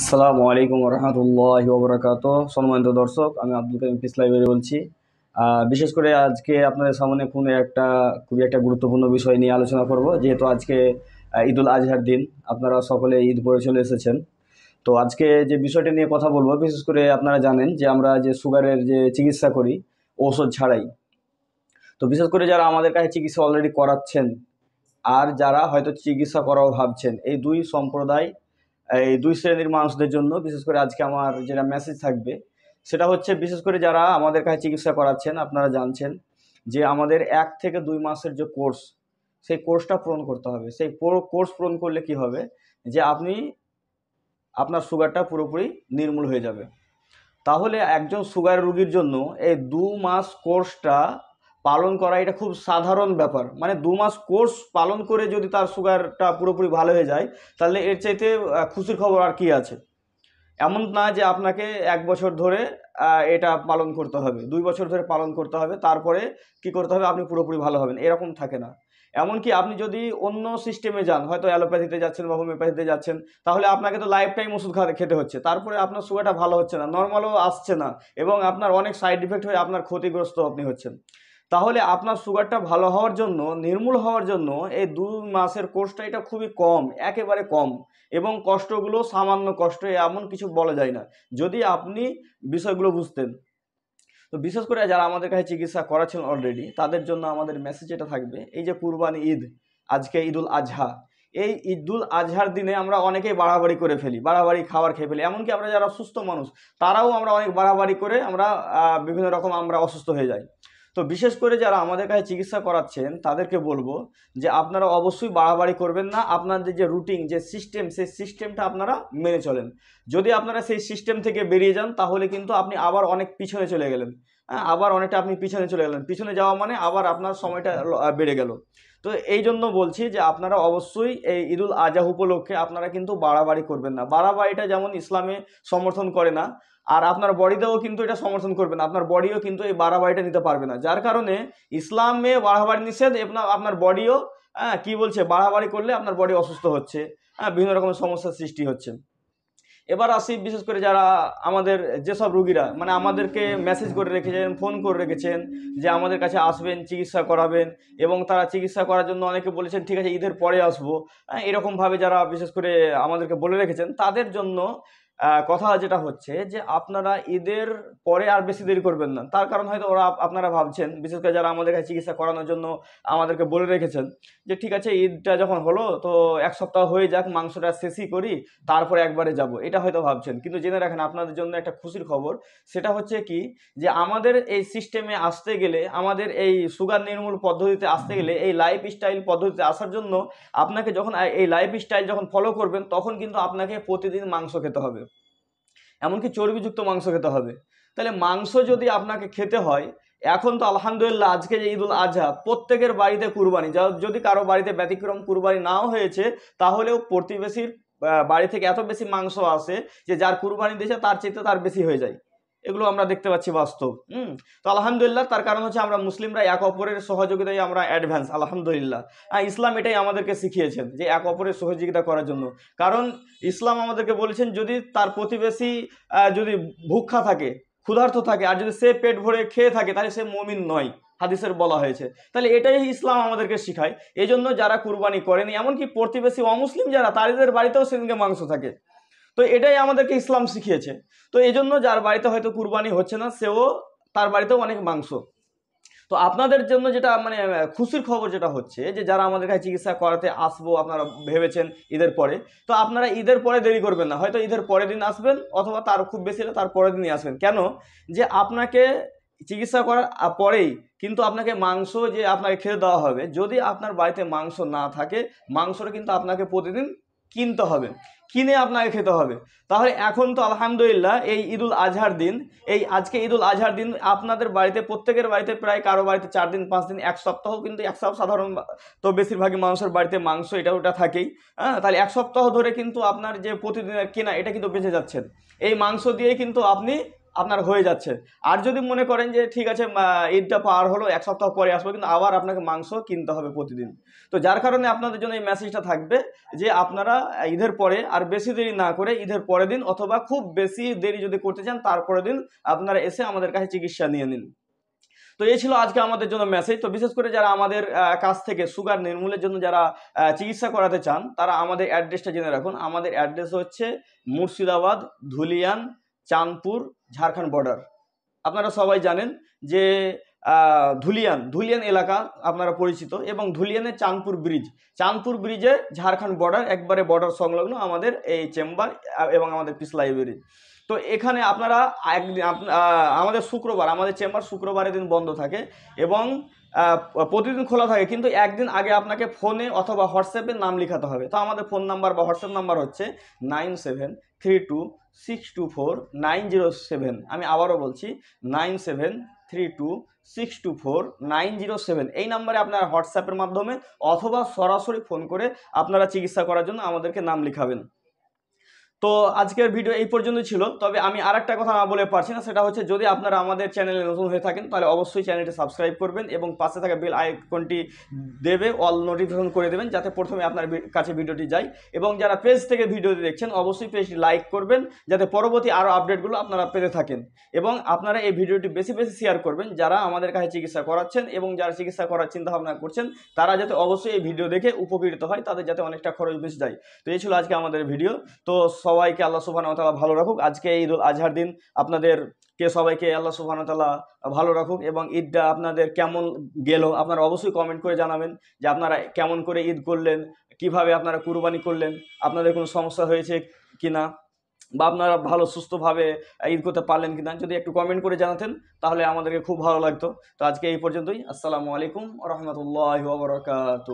আসসালামু আলাইকুম রহমতুল্লাহ ওবরাকাত সম্মানিত দর্শক আমি আব্দুল ফিস লাইব্রেরি বলছি বিশেষ করে আজকে আপনাদের সামনে কোনো একটা খুবই একটা গুরুত্বপূর্ণ বিষয় নিয়ে আলোচনা করব যেহেতু আজকে ঈদুল আজহার দিন আপনারা সকলে ঈদ করে চলে এসেছেন তো আজকে যে বিষয়টা নিয়ে কথা বলবো বিশেষ করে আপনারা জানেন যে আমরা যে সুগারের যে চিকিৎসা করি ঔষধ ছাড়াই তো বিশেষ করে যারা আমাদের কাছে চিকিৎসা অলরেডি করাচ্ছেন আর যারা হয়তো চিকিৎসা করাও ভাবছেন এই দুই সম্প্রদায় এই দুই শ্রেণীর মানুষদের জন্য বিশেষ করে আজকে আমার যেটা মেসেজ থাকবে সেটা হচ্ছে বিশেষ করে যারা আমাদের কাছে চিকিৎসা করাচ্ছেন আপনারা জানছেন যে আমাদের এক থেকে দুই মাসের যে কোর্স সেই কোর্সটা পূরণ করতে হবে সেই কোর্স পূরণ করলে কি হবে যে আপনি আপনার সুগারটা পুরোপুরি নির্মূল হয়ে যাবে তাহলে একজন সুগার রুগীর জন্য এই দু মাস কোর্সটা পালন করা এটা খুব সাধারণ ব্যাপার মানে দু মাস কোর্স পালন করে যদি তার সুগারটা পুরোপুরি ভালো হয়ে যায় তাহলে এর চাইতে খুশির খবর আর কি আছে এমন না যে আপনাকে এক বছর ধরে এটা পালন করতে হবে দুই বছর ধরে পালন করতে হবে তারপরে কি করতে হবে আপনি পুরোপুরি ভালো হবেন এরকম থাকে না এমনকি আপনি যদি অন্য সিস্টেমে যান হয়তো অ্যালোপ্যাথিতে যাচ্ছেন বা হোমিওপ্যাথিতে যাচ্ছেন তাহলে আপনাকে তো লাইফ টাইম ওষুধ খেতে হচ্ছে তারপরে আপনার সুগারটা ভালো হচ্ছে না নর্মালও আসছে না এবং আপনার অনেক সাইড ইফেক্ট হয়ে আপনার ক্ষতিগ্রস্ত আপনি হচ্ছেন তাহলে আপনার সুগারটা ভালো হওয়ার জন্য নির্মূল হওয়ার জন্য এই দু মাসের কোর্সটা এটা খুবই কম একেবারে কম এবং কষ্টগুলো সামান্য কষ্ট এমন কিছু বলা যায় না যদি আপনি বিষয়গুলো বুঝতেন তো বিশেষ করে যারা আমাদের কাছে চিকিৎসা করাচ্ছেন অলরেডি তাদের জন্য আমাদের মেসেজ এটা থাকবে এই যে কুরবানি ঈদ আজকে ঈদুল আজহা এই ঈদুল আজহার দিনে আমরা অনেকেই বাড়াবাড়ি করে ফেলি বাড়াবাড়ি খাবার খেয়ে ফেলি এমনকি আমরা যারা সুস্থ মানুষ তারাও আমরা অনেক বাড়াবাড়ি করে আমরা বিভিন্ন রকম আমরা অসুস্থ হয়ে যাই তো বিশেষ করে যারা আমাদের কাছে চিকিৎসা করাচ্ছেন তাদেরকে বলবো যে আপনারা অবশ্যই বাড়াবাড়ি করবেন না আপনাদের যে রুটিন যে সিস্টেম সেই সিস্টেমটা আপনারা মেনে চলেন যদি আপনারা সেই সিস্টেম থেকে বেরিয়ে যান তাহলে কিন্তু আপনি আবার অনেক পিছনে চলে গেলেন হ্যাঁ আবার অনেকটা আপনি পিছনে চলে গেলেন পিছনে যাওয়া মানে আবার আপনার সময়টা বেড়ে গেল তো এই জন্য বলছি যে আপনারা অবশ্যই এই ঈদুল আজহা উপলক্ষে আপনারা কিন্তু বাড়াবাড়ি করবেন না বাড়াবাড়িটা যেমন ইসলামে সমর্থন করে না আর আপনার বডিতেও কিন্তু এটা সমর্থন করবে না আপনার বডিও কিন্তু এই বাড়াবাড়িটা নিতে পারবে না যার কারণে ইসলামে বাড়াবাড়ি নিষেধ আপনার বডিও হ্যাঁ কী বলছে বাড়াবাড়ি করলে আপনার বডি অসুস্থ হচ্ছে হ্যাঁ বিভিন্ন রকমের সমস্যার সৃষ্টি হচ্ছে এবার আসি বিশেষ করে যারা আমাদের যেসব রুগীরা মানে আমাদেরকে মেসেজ করে রেখেছেন ফোন করে রেখেছেন যে আমাদের কাছে আসবেন চিকিৎসা করাবেন এবং তারা চিকিৎসা করার জন্য অনেকে বলেছেন ঠিক আছে ঈদের পরে আসবো হ্যাঁ, এরকমভাবে যারা বিশেষ করে আমাদেরকে বলে রেখেছেন তাদের জন্য কথা যেটা হচ্ছে যে আপনারা ঈদের পরে আর বেশি দেরি করবেন না তার কারণ হয়তো ওরা আপনারা ভাবছেন বিশেষ করে যারা আমাদের কাছে চিকিৎসা করানোর জন্য আমাদেরকে বলে রেখেছেন যে ঠিক আছে ঈদটা যখন হলো তো এক সপ্তাহ হয়ে যাক মাংসটা শেষই করি তারপরে একবারে যাব এটা হয়তো ভাবছেন কিন্তু জেনে রাখেন আপনাদের জন্য একটা খুশির খবর সেটা হচ্ছে কি যে আমাদের এই সিস্টেমে আসতে গেলে আমাদের এই সুগার নির্মূল পদ্ধতিতে আসতে গেলে এই লাইফ স্টাইল পদ্ধতিতে আসার জন্য আপনাকে যখন এই লাইফ স্টাইল যখন ফলো করবেন তখন কিন্তু আপনাকে প্রতিদিন মাংস খেতে হবে এমনকি চর্বিযুক্ত মাংস খেতে হবে তাহলে মাংস যদি আপনাকে খেতে হয় এখন তো আলহামদুলিল্লাহ আজকে যে ঈদুল আজহা প্রত্যেকের বাড়িতে কুরবানি যা যদি কারো বাড়িতে ব্যতিক্রম কুরবানি নাও হয়েছে তাহলেও প্রতিবেশীর বাড়ি থেকে এত বেশি মাংস আসে যে যার কুরবানি দিয়েছে তার চেয়ে তার বেশি হয়ে যায় এগুলো আমরা দেখতে পাচ্ছি বাস্তব হুম তো আলহামদুলিল্লাহ তার কারণ হচ্ছে আমরা মুসলিমরা এক অপরের সহযোগিতায় আমরা অ্যাডভান্স আলহামদুলিল্লাহ হ্যাঁ ইসলাম এটাই আমাদেরকে শিখিয়েছেন যে এক অপরের সহযোগিতা করার জন্য কারণ ইসলাম আমাদেরকে বলেছেন যদি তার প্রতিবেশী যদি ভুক্ষা থাকে ক্ষুধার্ত থাকে আর যদি সে পেট ভরে খেয়ে থাকে তাহলে সে মমিন নয় হাদিসের বলা হয়েছে তাহলে এটাই ইসলাম আমাদেরকে শিখায় এই যারা কুরবানি করেনি এমনকি প্রতিবেশী অমুসলিম যারা তাদের বাড়িতেও সেদিনকে মাংস থাকে তো এটাই আমাদেরকে ইসলাম শিখিয়েছে তো এই জন্য যার বাড়িতে হয়তো কুরবানি হচ্ছে না সেও তার বাড়িতেও অনেক মাংস তো আপনাদের জন্য যেটা মানে খুশির খবর যেটা হচ্ছে যে যারা আমাদের কাছে চিকিৎসা করাতে আসবো আপনারা ভেবেছেন ঈদের পরে তো আপনারা ঈদের পরে দেরি করবেন না হয়তো ঈদের পরের দিন আসবেন অথবা তার খুব বেশি হলে তার পরের দিনই আসবেন কেন যে আপনাকে চিকিৎসা করার পরেই কিন্তু আপনাকে মাংস যে আপনাকে খেতে দেওয়া হবে যদি আপনার বাড়িতে মাংস না থাকে মাংসটা কিন্তু আপনাকে প্রতিদিন কিনতে হবে কিনে আপনাকে খেতে হবে তাহলে এখন তো আলহামদুলিল্লাহ এই ঈদুল আজহার দিন এই আজকে ঈদুল আজহার দিন আপনাদের বাড়িতে প্রত্যেকের বাড়িতে প্রায় কারো বাড়িতে চার দিন পাঁচ দিন এক সপ্তাহ কিন্তু এক সপ্তাহ সাধারণ তো বেশিরভাগই মানুষের বাড়িতে মাংস এটা ওটা থাকেই হ্যাঁ তাহলে এক সপ্তাহ ধরে কিন্তু আপনার যে প্রতিদিনের কেনা এটা কিন্তু বেঁচে যাচ্ছেন এই মাংস দিয়ে কিন্তু আপনি আপনার হয়ে যাচ্ছে আর যদি মনে করেন যে ঠিক আছে ঈদটা পার হলো এক সপ্তাহ পরে আসবো কিন্তু আবার আপনাকে মাংস কিনতে হবে প্রতিদিন তো যার কারণে আপনাদের জন্য এই মেসেজটা থাকবে যে আপনারা ঈদের পরে আর বেশি দেরি না করে ঈদের পরের দিন অথবা খুব বেশি দেরি যদি করতে চান তারপরের দিন আপনারা এসে আমাদের কাছে চিকিৎসা নিয়ে নিন তো এই ছিল আজকে আমাদের জন্য মেসেজ তো বিশেষ করে যারা আমাদের কাছ থেকে সুগার নির্মূলের জন্য যারা চিকিৎসা করাতে চান তারা আমাদের অ্যাড্রেসটা জেনে রাখুন আমাদের অ্যাড্রেস হচ্ছে মুর্শিদাবাদ ধুলিয়ান চাঁদপুর ঝাড়খণ্ড বর্ডার আপনারা সবাই জানেন যে ধুলিয়ান ধুলিয়ান এলাকা আপনারা পরিচিত এবং ধুলিয়ানে চাঁদপুর ব্রিজ চাঁদপুর ব্রিজে ঝাড়খণ্ড বর্ডার একবারে বর্ডার সংলগ্ন আমাদের এই চেম্বার এবং আমাদের পিস লাইব্রেরি তো এখানে আপনারা একদিন আমাদের শুক্রবার আমাদের চেম্বার শুক্রবারের দিন বন্ধ থাকে এবং প্রতিদিন খোলা থাকে কিন্তু একদিন আগে আপনাকে ফোনে অথবা হোয়াটসঅ্যাপে নাম লিখাতে হবে তো আমাদের ফোন নাম্বার বা হোয়াটসঅ্যাপ নাম্বার হচ্ছে nine seven three two six two four nine zero seven আমি আবারও বলছি nine seven three two six two four nine zero seven এই নাম্বারে আপনারা হোয়াটসঅ্যাপের মাধ্যমে অথবা সরাসরি ফোন করে আপনারা চিকিৎসা করার জন্য আমাদেরকে নাম লিখাবেন তো আজকের ভিডিও এই পর্যন্ত ছিল তবে আমি আর একটা কথা না বলে পারছি না সেটা হচ্ছে যদি আপনারা আমাদের চ্যানেলে নতুন হয়ে থাকেন তাহলে অবশ্যই চ্যানেলটি সাবস্ক্রাইব করবেন এবং পাশে থাকা বেল আইকনটি দেবে অল নোটিফিকেশন করে দেবেন যাতে প্রথমে আপনার কাছে ভিডিওটি যায় এবং যারা পেজ থেকে ভিডিওটি দেখছেন অবশ্যই পেজটি লাইক করবেন যাতে পরবর্তী আরও আপডেটগুলো আপনারা পেতে থাকেন এবং আপনারা এই ভিডিওটি বেশি বেশি শেয়ার করবেন যারা আমাদের কাছে চিকিৎসা করাচ্ছেন এবং যারা চিকিৎসা করার চিন্তাভাবনা করছেন তারা যাতে অবশ্যই এই ভিডিও দেখে উপকৃত হয় তাদের যাতে অনেকটা খরচ বেশি যায় তো এই ছিল আজকে আমাদের ভিডিও তো সবাইকে আল্লাহ তালা ভালো রাখুক আজকে উল আজহার দিন আপনাদের কে সবাইকে আল্লাহ তালা ভালো রাখুক এবং ঈদটা আপনাদের কেমন গেল আপনারা অবশ্যই কমেন্ট করে জানাবেন যে আপনারা কেমন করে ঈদ করলেন কিভাবে আপনারা কুরবানি করলেন আপনাদের কোনো সমস্যা হয়েছে কি না বা আপনারা ভালো সুস্থভাবে ঈদ করতে পারলেন কিনা যদি একটু কমেন্ট করে জানাতেন তাহলে আমাদেরকে খুব ভালো লাগতো তো আজকে এই পর্যন্তই আসসালামু আলাইকুম রহমতুল্লাহ বরকাত